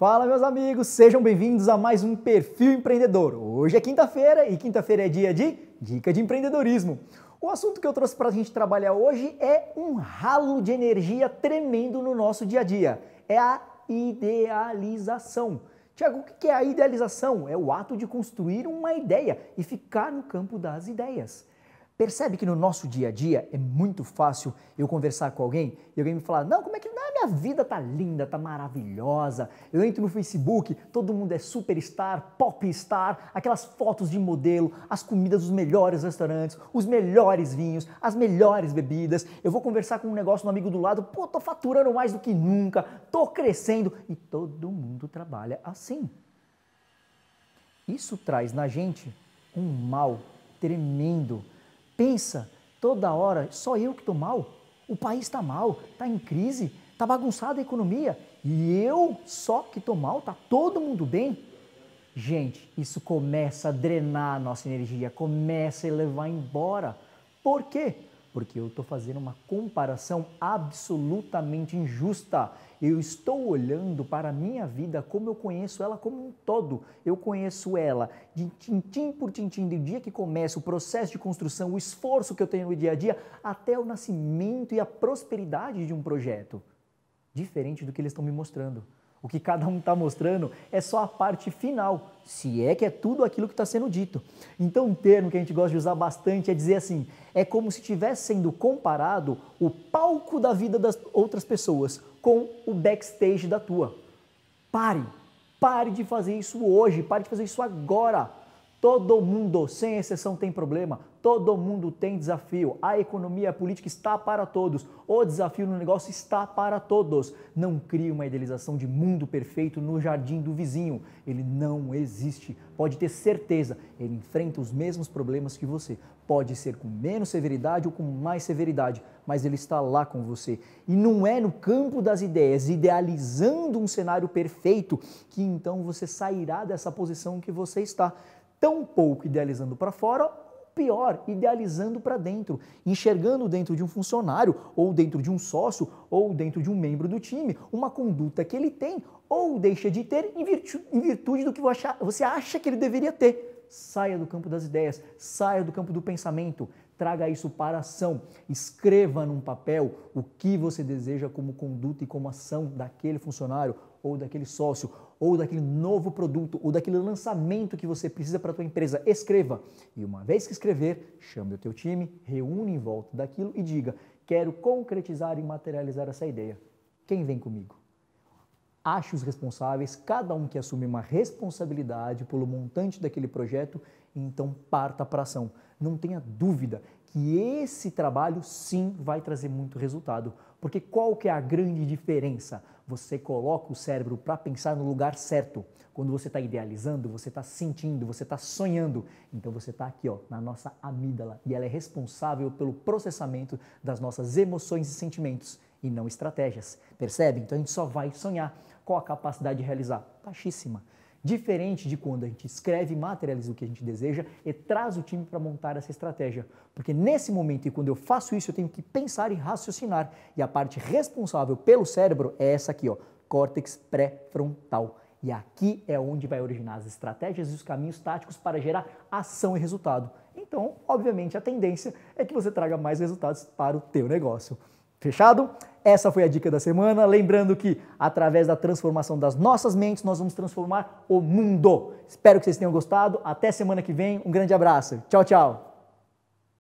Fala, meus amigos, sejam bem-vindos a mais um Perfil Empreendedor. Hoje é quinta-feira e quinta-feira é dia de Dica de Empreendedorismo. O assunto que eu trouxe para a gente trabalhar hoje é um ralo de energia tremendo no nosso dia a dia. É a idealização. Tiago, o que é a idealização? É o ato de construir uma ideia e ficar no campo das ideias. Percebe que no nosso dia a dia é muito fácil eu conversar com alguém e alguém me falar: não, como é que minha vida tá linda, tá maravilhosa. Eu entro no Facebook, todo mundo é superstar, popstar, aquelas fotos de modelo, as comidas dos melhores restaurantes, os melhores vinhos, as melhores bebidas. Eu vou conversar com um negócio no amigo do lado, pô, tô faturando mais do que nunca, tô crescendo e todo mundo trabalha assim. Isso traz na gente um mal tremendo. Pensa, toda hora, só eu que tô mal? O país está mal, está em crise, Está bagunçada a economia e eu só que estou mal, está todo mundo bem? Gente, isso começa a drenar a nossa energia, começa a levar embora. Por quê? Porque eu estou fazendo uma comparação absolutamente injusta. Eu estou olhando para a minha vida como eu conheço ela como um todo. Eu conheço ela de tintim por tintim, do dia que começa o processo de construção, o esforço que eu tenho no dia a dia, até o nascimento e a prosperidade de um projeto diferente do que eles estão me mostrando. O que cada um está mostrando é só a parte final, se é que é tudo aquilo que está sendo dito. Então, um termo que a gente gosta de usar bastante é dizer assim: é como se estivesse sendo comparado o palco da vida das outras pessoas com o backstage da tua. Pare! Pare de fazer isso hoje, pare de fazer isso agora. Todo mundo, sem exceção, tem problema. Todo mundo tem desafio. A economia a política está para todos. O desafio no negócio está para todos. Não crie uma idealização de mundo perfeito no jardim do vizinho. Ele não existe. Pode ter certeza, ele enfrenta os mesmos problemas que você. Pode ser com menos severidade ou com mais severidade, mas ele está lá com você. E não é no campo das ideias, idealizando um cenário perfeito, que então você sairá dessa posição que você está tão pouco idealizando para fora, pior, idealizando para dentro, enxergando dentro de um funcionário, ou dentro de um sócio, ou dentro de um membro do time, uma conduta que ele tem ou deixa de ter em, virtu em virtude do que você acha que ele deveria ter. Saia do campo das ideias, saia do campo do pensamento, traga isso para ação. Escreva num papel o que você deseja como conduta e como ação daquele funcionário ou daquele sócio ou daquele novo produto ou daquele lançamento que você precisa para a tua empresa. Escreva. E uma vez que escrever, chame o teu time, reúne em volta daquilo e diga: "Quero concretizar e materializar essa ideia. Quem vem comigo?" Ache os responsáveis, cada um que assume uma responsabilidade pelo montante daquele projeto então parta para ação. Não tenha dúvida que esse trabalho sim vai trazer muito resultado, porque qual que é a grande diferença? Você coloca o cérebro para pensar no lugar certo. Quando você está idealizando, você está sentindo, você está sonhando. Então você está aqui ó, na nossa amígdala e ela é responsável pelo processamento das nossas emoções e sentimentos e não estratégias. Percebe? Então a gente só vai sonhar. Qual a capacidade de realizar? Baixíssima. Diferente de quando a gente escreve e materializa o que a gente deseja e traz o time para montar essa estratégia. Porque nesse momento e quando eu faço isso, eu tenho que pensar e raciocinar. E a parte responsável pelo cérebro é essa aqui, ó, córtex pré-frontal. E aqui é onde vai originar as estratégias e os caminhos táticos para gerar ação e resultado. Então, obviamente, a tendência é que você traga mais resultados para o teu negócio. Fechado? Essa foi a dica da semana. Lembrando que, através da transformação das nossas mentes, nós vamos transformar o mundo. Espero que vocês tenham gostado. Até semana que vem. Um grande abraço. Tchau, tchau.